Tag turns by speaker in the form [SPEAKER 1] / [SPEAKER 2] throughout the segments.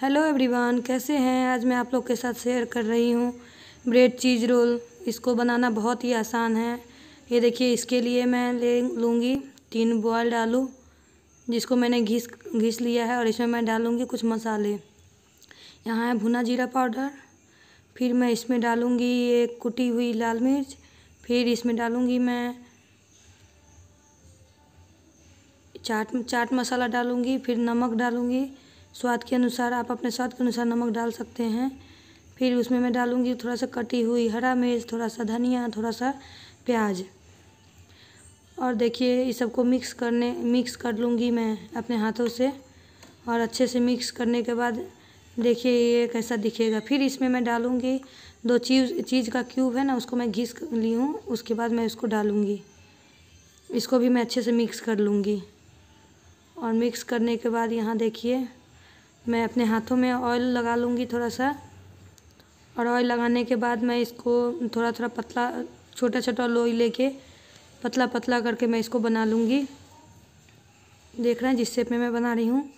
[SPEAKER 1] hello everyone कैसे हैं आज मैं आप लोग के साथ शेयर कर रही हूँ ब्रेड चीज़ रोल इसको बनाना बहुत ही आसान है ये देखिए इसके लिए मैं ले लूँगी तीन बॉयल्ड आलू जिसको मैंने घिस घिस लिया है और इसमें मैं डालूँगी कुछ मसाले यहाँ है भुना जीरा पाउडर फिर मैं इसमें डालूँगी ये कुटी हुई लाल मिर्च फिर इसमें डालूँगी मैं चाट चाट मसाला डालूँगी फिर नमक डालूँगी स्वाद के अनुसार आप अपने स्वाद के अनुसार नमक डाल सकते हैं फिर उसमें मैं डालूँगी थोड़ा सा कटी हुई हरा मिर्च थोड़ा सा धनिया थोड़ा सा प्याज और देखिए इस सबको मिक्स करने मिक्स कर लूँगी मैं अपने हाथों से और अच्छे से मिक्स करने के बाद देखिए ये कैसा दिखेगा फिर इसमें मैं डालूँगी दो चीज़ चीज़ का क्यूब है ना उसको मैं घिस ली हूँ उसके बाद मैं उसको डालूँगी इसको भी मैं अच्छे से मिक्स कर लूँगी और मिक्स करने के बाद यहाँ देखिए मैं अपने हाथों में ऑयल लगा लूँगी थोड़ा सा और ऑयल लगाने के बाद मैं इसको थोड़ा थोड़ा पतला छोटा छोटा लोई लेके पतला पतला करके मैं इसको बना लूँगी देख रहे हैं जिस शेप में मैं बना रही हूँ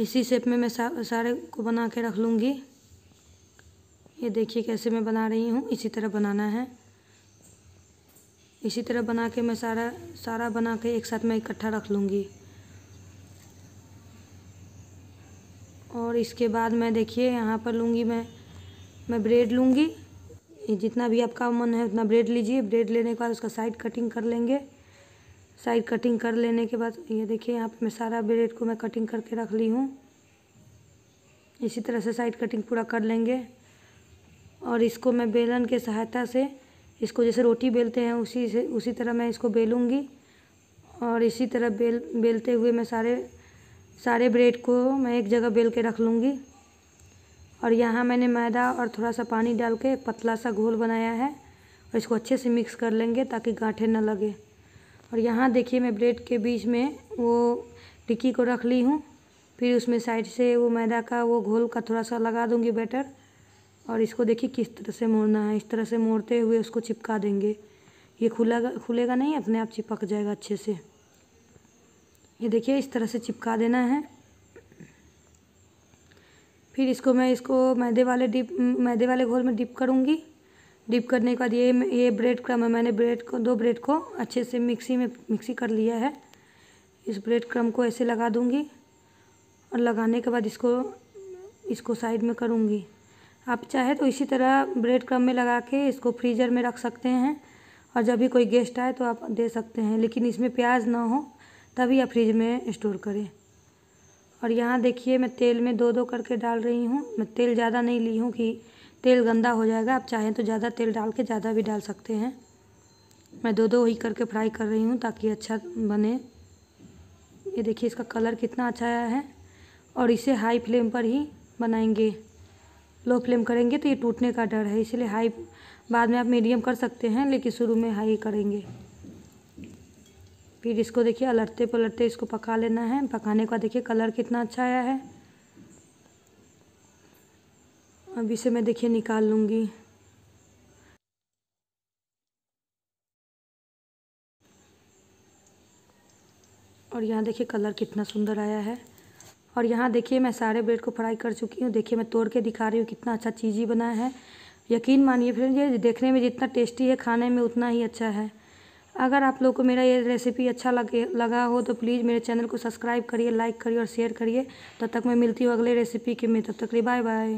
[SPEAKER 1] इसी शेप में मैं सारे को बना के रख लूँगी ये देखिए कैसे मैं बना रही हूँ इसी तरह बनाना है इसी तरह बना के मैं सारा सारा बना के एक साथ मैं इकट्ठा रख लूँगी इसके बाद मैं देखिए यहाँ पर लूँगी मैं मैं ब्रेड लूँगी जितना भी आपका मन है उतना ब्रेड लीजिए ब्रेड लेने के बाद उसका साइड कटिंग कर लेंगे साइड कटिंग कर लेने के बाद ये देखिए यहाँ पर मैं सारा ब्रेड को मैं कटिंग करके रख ली हूँ इसी तरह से साइड कटिंग पूरा कर लेंगे और इसको मैं बेलन के सहायता से इसको जैसे रोटी बेलते हैं उसी से उसी तरह मैं इसको बेलूँगी और इसी तरह बेल बेलते हुए मैं सारे सारे ब्रेड को मैं एक जगह बेल के रख लूँगी और यहाँ मैंने मैदा और थोड़ा सा पानी डाल के पतला सा घोल बनाया है और इसको अच्छे से मिक्स कर लेंगे ताकि गाँठे ना लगे और यहाँ देखिए मैं ब्रेड के बीच में वो टिक्की को रख ली हूँ फिर उसमें साइड से वो मैदा का वो घोल का थोड़ा सा लगा दूँगी बैटर और इसको देखिए किस तरह से मोड़ना है इस तरह से मोड़ते हुए उसको चिपका देंगे ये खुलेगा खुलेगा नहीं अपने आप चिपक जाएगा अच्छे से ये देखिए इस तरह से चिपका देना है फिर इसको मैं इसको मैदे वाले डिप मैदे वाले घोल में डिप करूँगी डिप करने के बाद ये ये ब्रेड क्रम है मैंने ब्रेड को दो ब्रेड को अच्छे से मिक्सी में मिक्सी कर लिया है इस ब्रेड क्रम को ऐसे लगा दूँगी और लगाने के बाद इसको इसको साइड में करूँगी आप चाहे तो इसी तरह ब्रेड क्रम में लगा के इसको फ्रीजर में रख सकते हैं और जब भी कोई गेस्ट आए तो आप दे सकते हैं लेकिन इसमें प्याज ना हो तभी आप फ्रिज में स्टोर करें और यहाँ देखिए मैं तेल में दो दो करके डाल रही हूँ मैं तेल ज़्यादा नहीं ली हूँ कि तेल गंदा हो जाएगा आप चाहें तो ज़्यादा तेल डाल के ज़्यादा भी डाल सकते हैं मैं दो दो ही करके फ्राई कर रही हूँ ताकि अच्छा बने ये देखिए इसका कलर कितना अच्छा आया है और इसे हाई फ्लेम पर ही बनाएंगे लो फ्लेम करेंगे तो ये टूटने का डर है इसलिए हाई बाद में आप मीडियम कर सकते हैं लेकिन शुरू में हाई करेंगे फिर इसको देखिए अलटते पलटते इसको पका लेना है पकाने के बाद देखिए कलर कितना अच्छा आया है अब इसे मैं देखिए निकाल लूँगी और यहाँ देखिए कलर कितना सुंदर आया है और यहाँ देखिए मैं सारे ब्रेड को फ्राई कर चुकी हूँ देखिए मैं तोड़ के दिखा रही हूँ कितना अच्छा चीज़ ही बना है यकीन मानिए फ्रेंड ये देखने में जितना टेस्टी है खाने में उतना ही अच्छा है अगर आप लोग को मेरा ये रेसिपी अच्छा लगे लगा हो तो प्लीज़ मेरे चैनल को सब्सक्राइब करिए लाइक करिए और शेयर करिए तब तक मैं मिलती हूँ अगले रेसिपी के में तब तक लिए बाय बाय